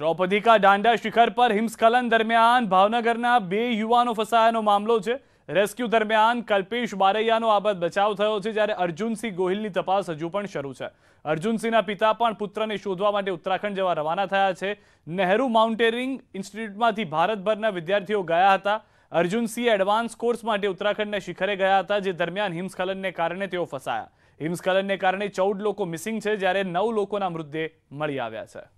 દ્રૌપદીકા દાંડા શિખર પર હિમસ્ખલન દરમિયાન ભાવનગરના બે યુવાનો ફસાયાનો મામલો છે રેસ્ક્યુ દરમિયાન કલ્પેશ બારૈયાનો આબાદ બચાવ થયો છે જ્યારે અર્જુનસિંહ ગોહિલની તપાસ હજુ પણ શરૂ છે અર્જુનસિંહના પિતા પણ પુત્રને શોધવા માટે ઉત્તરાખંડ જવા રવાના થયા છે નહેરુ માઉન્ટેરિંગ ઇન્સ્ટિટ્યૂટમાંથી ભારતભરના વિદ્યાર્થીઓ ગયા હતા અર્જુનસિંહ એડવાન્સ કોર્સ માટે ઉત્તરાખંડના શિખરે ગયા હતા જે દરમિયાન હિમસ્ખલનને કારણે તેઓ ફસાયા હિમસ્ખલનને કારણે ચૌદ લોકો મિસિંગ છે જ્યારે નવ લોકોના મૃતદેહ મળી આવ્યા છે